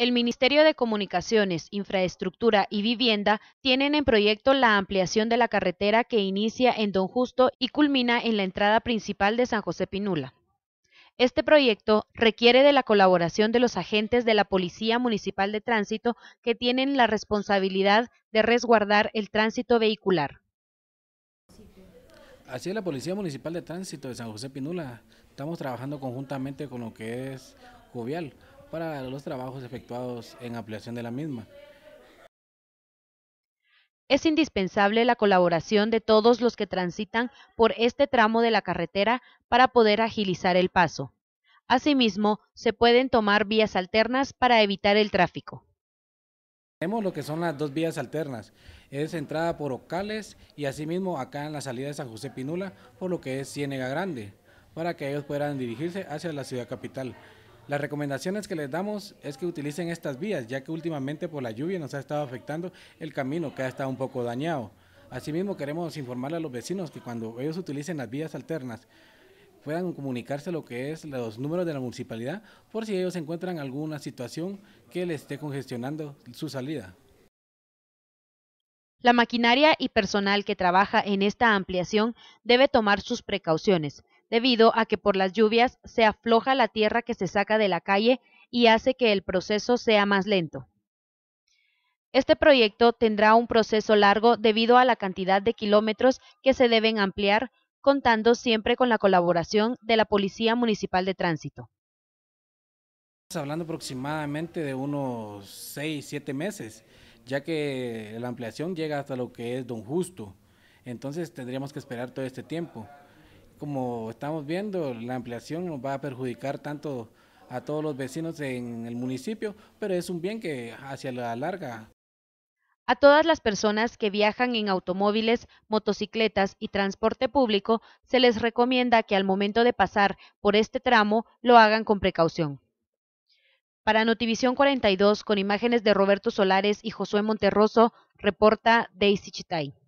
el Ministerio de Comunicaciones, Infraestructura y Vivienda tienen en proyecto la ampliación de la carretera que inicia en Don Justo y culmina en la entrada principal de San José Pinula. Este proyecto requiere de la colaboración de los agentes de la Policía Municipal de Tránsito que tienen la responsabilidad de resguardar el tránsito vehicular. Así es la Policía Municipal de Tránsito de San José Pinula. Estamos trabajando conjuntamente con lo que es Jovial para los trabajos efectuados en ampliación de la misma. Es indispensable la colaboración de todos los que transitan por este tramo de la carretera para poder agilizar el paso. Asimismo, se pueden tomar vías alternas para evitar el tráfico. Tenemos lo que son las dos vías alternas, es entrada por Ocales y asimismo acá en la salida de San José Pinula por lo que es Ciénega Grande, para que ellos puedan dirigirse hacia la ciudad capital. Las recomendaciones que les damos es que utilicen estas vías, ya que últimamente por la lluvia nos ha estado afectando el camino que ha estado un poco dañado. Asimismo, queremos informarle a los vecinos que cuando ellos utilicen las vías alternas, puedan comunicarse lo que es los números de la municipalidad por si ellos encuentran alguna situación que les esté congestionando su salida. La maquinaria y personal que trabaja en esta ampliación debe tomar sus precauciones, debido a que por las lluvias se afloja la tierra que se saca de la calle y hace que el proceso sea más lento. Este proyecto tendrá un proceso largo debido a la cantidad de kilómetros que se deben ampliar, contando siempre con la colaboración de la Policía Municipal de Tránsito. Estamos hablando aproximadamente de unos 6, 7 meses, ya que la ampliación llega hasta lo que es Don Justo. Entonces tendríamos que esperar todo este tiempo como estamos viendo, la ampliación nos va a perjudicar tanto a todos los vecinos en el municipio, pero es un bien que hacia la larga. A todas las personas que viajan en automóviles, motocicletas y transporte público, se les recomienda que al momento de pasar por este tramo lo hagan con precaución. Para Notivisión 42, con imágenes de Roberto Solares y Josué Monterroso, reporta Daisy Chitay.